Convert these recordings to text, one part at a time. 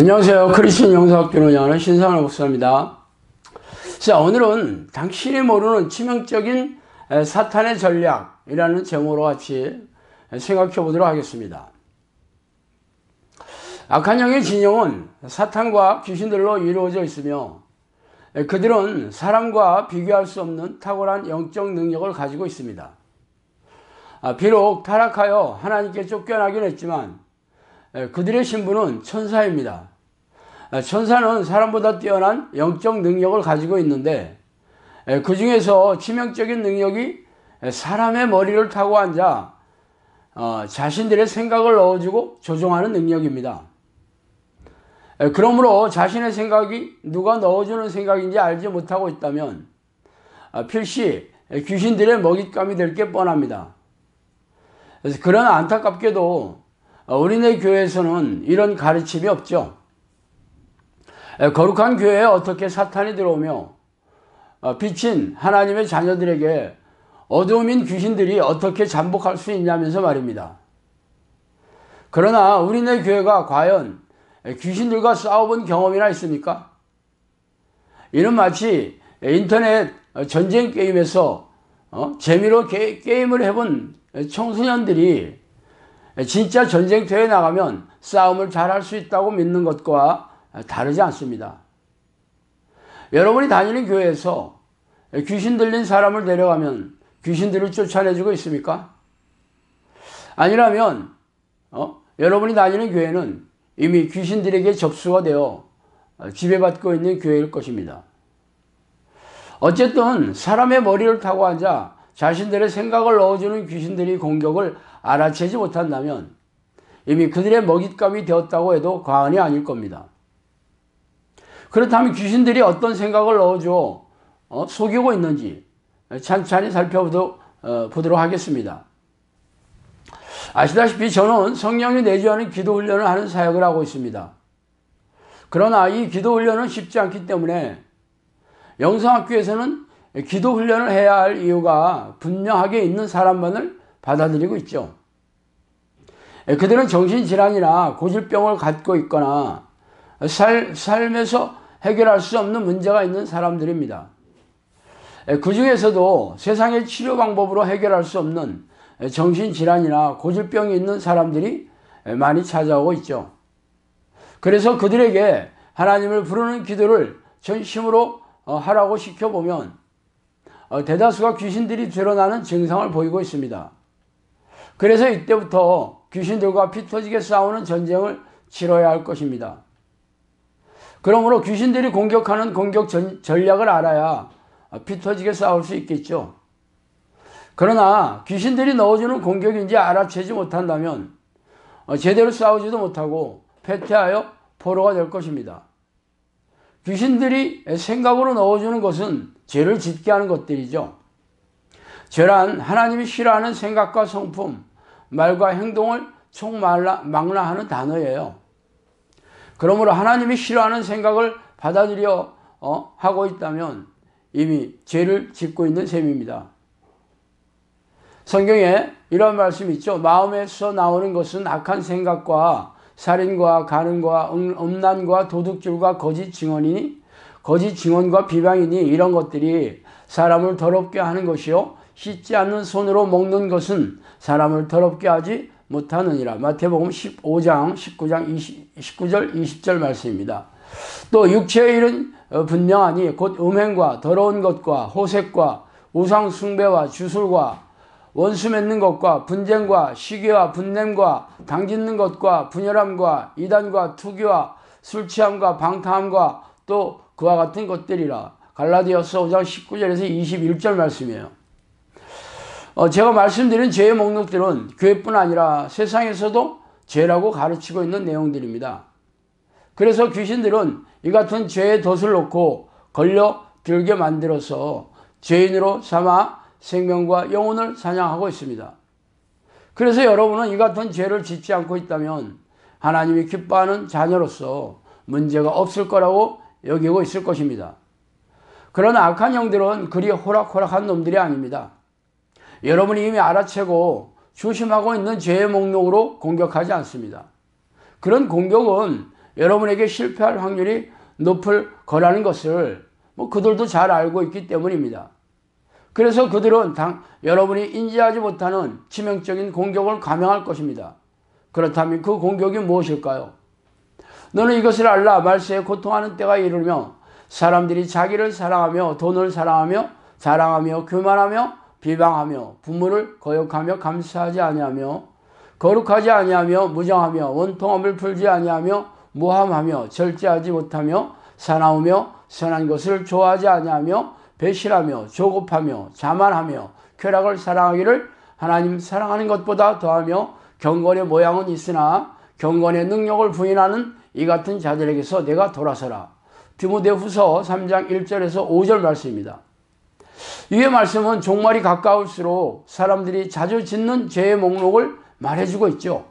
안녕하세요. 크리스천 영사학교를 향하는 신상환 목사입니다. 자, 오늘은 당신이 모르는 치명적인 사탄의 전략이라는 제목으로 같이 생각해 보도록 하겠습니다. 악한 영의 진영은 사탄과 귀신들로 이루어져 있으며 그들은 사람과 비교할 수 없는 탁월한 영적 능력을 가지고 있습니다. 아, 비록 타락하여 하나님께 쫓겨나긴 했지만 그들의 신분은 천사입니다. 천사는 사람보다 뛰어난 영적 능력을 가지고 있는데 그 중에서 치명적인 능력이 사람의 머리를 타고 앉아 어, 자신들의 생각을 넣어주고 조종하는 능력입니다. 그러므로 자신의 생각이 누가 넣어주는 생각인지 알지 못하고 있다면 아, 필시 귀신들의 먹잇감이 될 게 뻔합니다. 그래서 그런 안타깝게도 어, 우리네 교회에서는 이런 가르침이 없죠. 예, 거룩한 교회에 어떻게 사탄이 들어오며 빛인 어, 하나님의 자녀들에게 어두움인 귀신들이 어떻게 잠복할 수 있냐면서 말입니다. 그러나 우리네 교회가 과연 귀신들과 싸워본 경험이나 있습니까? 이는 마치 인터넷 어, 전쟁 게임에서 어? 재미로 게, 임을 해본 청소년들이 진짜 전쟁터에 나가면 싸움을 잘할 수 있다고 믿는 것과 다르지 않습니다. 여러분이 다니는 교회에서 귀신 들린 사람을 데려가면 귀신들을 쫓아내주고 있습니까? 아니라면 어? 여러분이 다니는 교회는 이미 귀신들에게 접수가 되어 지배받고 있는 교회일 것입니다. 어쨌든 사람의 머리를 타고 앉아 자신들의 생각을 넣어주는 귀신들이 공격을 알아채지 못한다면 이미 그들의 먹잇감이 되었다고 해도 과언이 아닐 겁니다. 그렇다면 귀신들이 어떤 생각을 넣어줘 어? 속이고 있는지 찬찬히 살펴보도록 어, 하겠습니다. 아시다시피 저는 성령이 내주하는 기도 훈련을 하는 사역을 하고 있습니다. 그러나 이 기도 훈련은 쉽지 않기 때문에 영성학교에서는 기도 훈련을 해야 할 이유가 분명하게 있는 사람만을 받아들이고 있죠. 그들은 정신질환이나 고질병을 갖고 있거나 살, 삶에서 해결할 수 없는 문제가 있는 사람들입니다. 그 중에서도 세상의 치료 방법으로 해결할 수 없는 정신질환이나 고질병이 있는 사람들이 많이 찾아오고 있죠. 그래서 그들에게 하나님을 부르는 기도를 전심으로 어, 하라고 시켜보면 어, 대다수가 귀신들이 드러나는 증상을 보이고 있습니다. 그래서 이때부터 귀신들과 피 터지게 싸우는 전쟁을 치러야 할 것입니다. 그러므로 귀신들이 공격하는 공격 전, 전략을 알아야 피 터지게 싸울 수 있겠죠. 그러나 귀신들이 넣어주는 공격인지 알아채지 못한다면 어, 제대로 싸우지도 못하고 패퇴하여 포로가 될 것입니다. 귀신들이 생각으로 넣어주는 것은 죄를 짓게 하는 것들이죠. 죄란 하나님이 싫어하는 생각과 성품, 말과 행동을 총망라하는 단어예요. 그러므로 하나님이 싫어하는 생각을 받아들여 어? 하고 있다면 이미 죄를 짓고 있는 셈입니다. 성경에 이런 말씀이 있죠. 마음에서 나오는 것은 악한 생각과 살인과 간음과 음, 음란과 도둑질과 거짓 증언이니 거짓 증언과 비방이니 이런 것들이 사람을 더럽게 하는 것이요 씻지 않는 손으로 먹는 것은 사람을 더럽게 하지 못하느니라. 마태복음 15장 19장 20, 19절 20절 말씀입니다. 또 육체의 일은 어, 분명하니 곧 음행과 더러운 것과 호색과 우상 숭배와 주술과 원수 맺는 것과 분쟁과 시기와 분냄과 당짓는 것과 분열함과 이단과 투기와 술 취함과 방탕함과 또 그와 같은 것들이라. 갈라디아서 5장 19절에서 21절 말씀이에요. 어, 제가 말씀드린 죄의 목록들은 교회뿐 아니라 세상에서도 죄라고 가르치고 있는 내용들입니다. 그래서 귀신들은 이 같은 죄의 덫을 놓고 걸려 들게 만들어서 죄인으로 삼아 생명과 영혼을 사냥하고 있습니다. 그래서 여러분은 이 같은 죄를 짓지 않고 있다면 하나님이 기뻐하는 자녀로서 문제가 없을 거라고 여기고 있을 것입니다. 그러 악한 영들은 그리 호락호락한 놈들이 아닙니다. 여러분이 이미 알아채고 조심하고 있는 죄의 목록으로 공격하지 않습니다. 그런 공격은 여러분에게 실패할 확률이 높을 거라는 것을 뭐 그들도 잘 알고 있기 때문입니다. 그래서 그들은 당, 여러분이 인지하지 못하는 치명적인 공격을 감행할 것입니다. 그렇다면 그 공격이 무엇일까요? 너는 이것을 알라 말세에 고통하는 때가 이르며 사람들이 자기를 사랑하며 돈을 사랑하며 자랑하며 교만하며 비방하며 부모를 거역하며 감시하지 아니하며 거룩하지 아니하며 무정하며 원통함을 풀지 아니하며 무함하며 절제하지 못하며 사나우며 선한 것을 좋아하지 아니하며 배신하며 조급하며 자만하며 쾌락을 사랑하기를 하나님 사랑하는 것보다 더하며 경건의 모양은 있으나 경건의 능력을 부인하는 이 같은 자들에게서 내가 돌아서라. 디모데후서 3장 1절에서 5절 말씀입니다. 위의 말씀은 종말이 가까울수록 사람들이 자주 짓는 죄의 목록을 말해주고 있죠.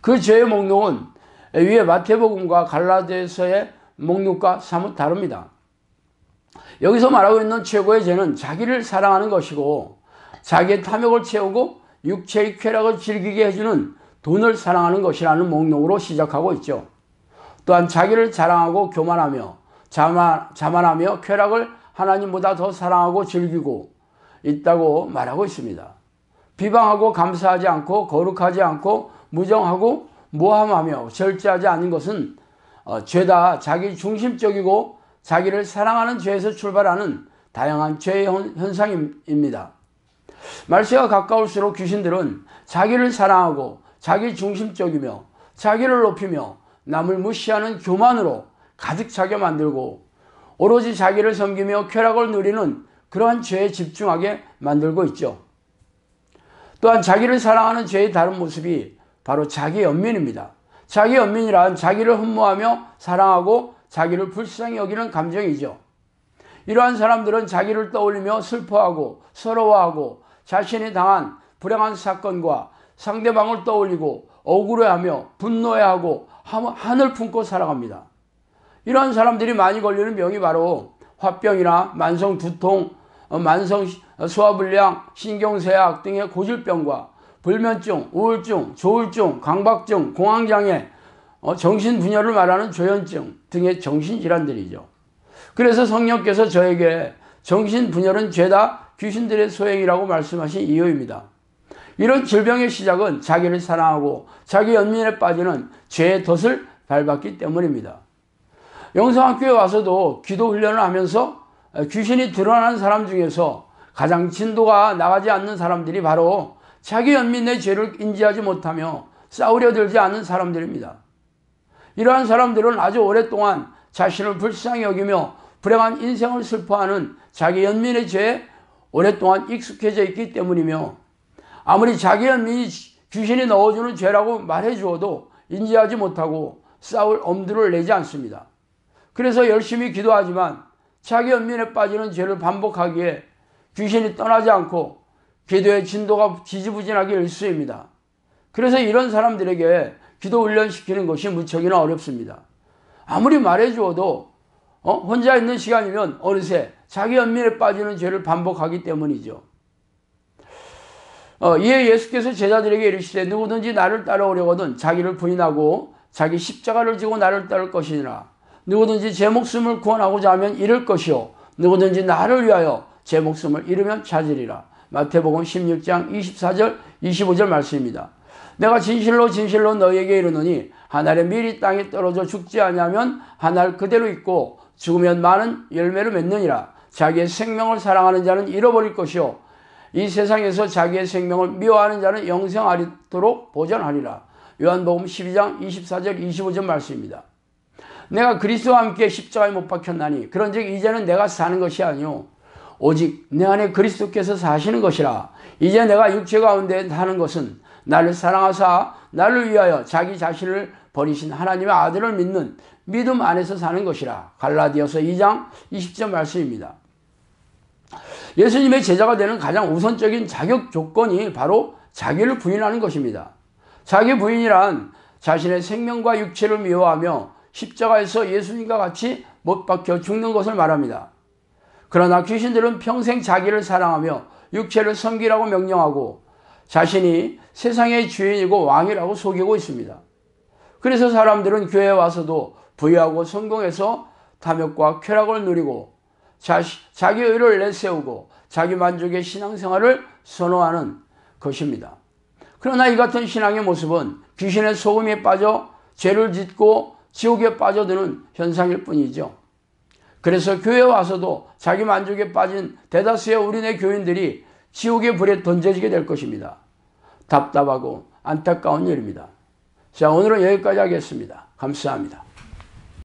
그 죄의 목록은 위의 마태복음과 갈라디서의 목록과 사뭇 다릅니다. 여기서 말하고 있는 최고의 죄는 자기를 사랑하는 것이고 자기의 탐욕을 채우고 육체의 쾌락을 즐기게 해주는 돈을 사랑하는 것이라는 목록으로 시작하고 있죠. 또한 자기를 자랑하고 교만하며 자만, 자만하며 쾌락을 하나님보다 더 사랑하고 즐기고 있다고 말하고 있습니다. 비방하고 감사하지 않고 거룩하지 않고 무정하고 모함하며 절제하지 않은 것은 어, 죄다 자기 중심적이고 자기를 사랑하는 죄에서 출발하는 다양한 죄의 현상입니다. 말세가 가까울수록 귀신들은 자기를 사랑하고 자기 중심적이며 자기를 높이며 남을 무시하는 교만으로 가득 차게 만들고 오로지 자기를 섬기며 쾌락을 누리는 그러한 죄에 집중하게 만들고 있죠. 또한 자기를 사랑하는 죄의 다른 모습이 바로 자기 연민입니다. 자기 연민이란 자기를 흠모하며 사랑하고 자기를 불쌍히 여기는 감정이죠. 이러한 사람들은 자기를 떠올리며 슬퍼하고 서러워하고 자신이 당한 불행한 사건과 상대방을 떠올리고 억울해하며 분노해하고 한을 품고 살아갑니다. 이러한 사람들이 많이 걸리는 병이 바로 화병이나 만성 두통, 어, 만성 어, 소화불량, 신경쇠약 등의 고질병과 불면증, 우울증, 조울증, 강박증, 공황장애, 어, 정신 분열을 말하는 조현증 등의 정신질환들이죠. 그래서 성령께서 저에게 정신 분열은 죄다 귀신들의 소행이라고 말씀하신 이유입니다. 이런 질병의 시작은 자기를 사랑하고 자기 연민에 빠지는 죄의 덫을 밟았기 때문입니다. 영성학교에 와서도 기도 훈련을 하면서 귀신이 드러나는 사람 중에서 가장 진도가 나가지 않는 사람들이 바로 자기 연민 의 죄를 인지하지 못하며 싸우려 들지 않는 사람들입니다. 이러한 사람들은 아주 오랫동안 자신을 불쌍히 여기며 불행한 인생을 슬퍼하는 자기 연민의 죄에 오랫동안 익숙해져 있기 때문이며 아무리 자기 연민이 귀신이 넣어주는 죄라고 말해 주어도 인지하지 못하고 싸울 엄두를 내지 않습니다. 그래서 열심히 기도하지만 자기 연민에 빠지는 죄를 반복하기에 귀신이 떠나지 않고 기도의 진도가 지지부진하게 일수입니다. 그래서 이런 사람들에게 기도 훈련시키는 것이 무척이나 어렵습니다. 아무리 말해주어도 어? 혼자 있는 시간이면 어느새 자기 연민에 빠지는 죄를 반복하기 때문이죠. 어, 이에 예수께서 제자들에게 이르시되 누구든지 나를 따라오려거든 자기를 부인하고 자기 십자가를 지고 나를 따를 것이니라. 누구든지 제 목숨을 구원하고자 하면 잃을 것이요 누구든지 나를 위하여 제 목숨을 잃으면 찾으리라. 마태복음 16장 24절 25절 말씀입니다. 내가 진실로 진실로 너에게 이르노니 하늘에 미리 땅에 떨어져 죽지 않냐면하늘 그대로 있고 죽으면 많은 열매를 맺느니라. 자기의 생명을 사랑하는 자는 잃어버릴 것이요 이 세상에서 자기의 생명을 미워하는 자는 영생 아리도록 보전하리라. 요한복음 12장 24절 25절 말씀입니다. 내가 그리스도와 함께 십자가에 못 박혔나니 그런즉 이제는 내가 사는 것이 아니요 오직 내 안에 그리스도께서 사시는 것이라 이제 내가 육체 가운데 사는 것은 나를 사랑하사 나를 위하여 자기 자신을 버리신 하나님의 아들을 믿는 믿음 안에서 사는 것이라 갈라디아서 2장 20절 말씀입니다. 예수님의 제자가 되는 가장 우선적인 자격 조건이 바로 자기를 부인하는 것입니다. 자기 부인이란 자신의 생명과 육체를 미워하며 십자가에서 예수님과 같이 못 박혀 죽는 것을 말합니다. 그러나 귀신들은 평생 자기를 사랑하며 육체를 섬기라고 명령하고 자신이 세상의 주인이고 왕이라고 속이고 있습니다. 그래서 사람들은 교회에 와서도 부유하고 성공해서 탐욕과 쾌락을 누리고 자, 자기 의를 내세우고 자기 만족의 신앙생활을 선호하는 것입니다. 그러나 이 같은 신앙의 모습은 귀신의 소음에 빠져 죄를 짓고 지옥에 빠져드는 현상일 뿐이죠. 그래서 교회 와서도 자기 만족에 빠진 대다수의 우리네 교인들이 지옥의 불에 던져지게 될 것입니다. 답답하고 안타까운 일입니다. 자, 오늘은 여기까지 하겠습니다. 감사합니다.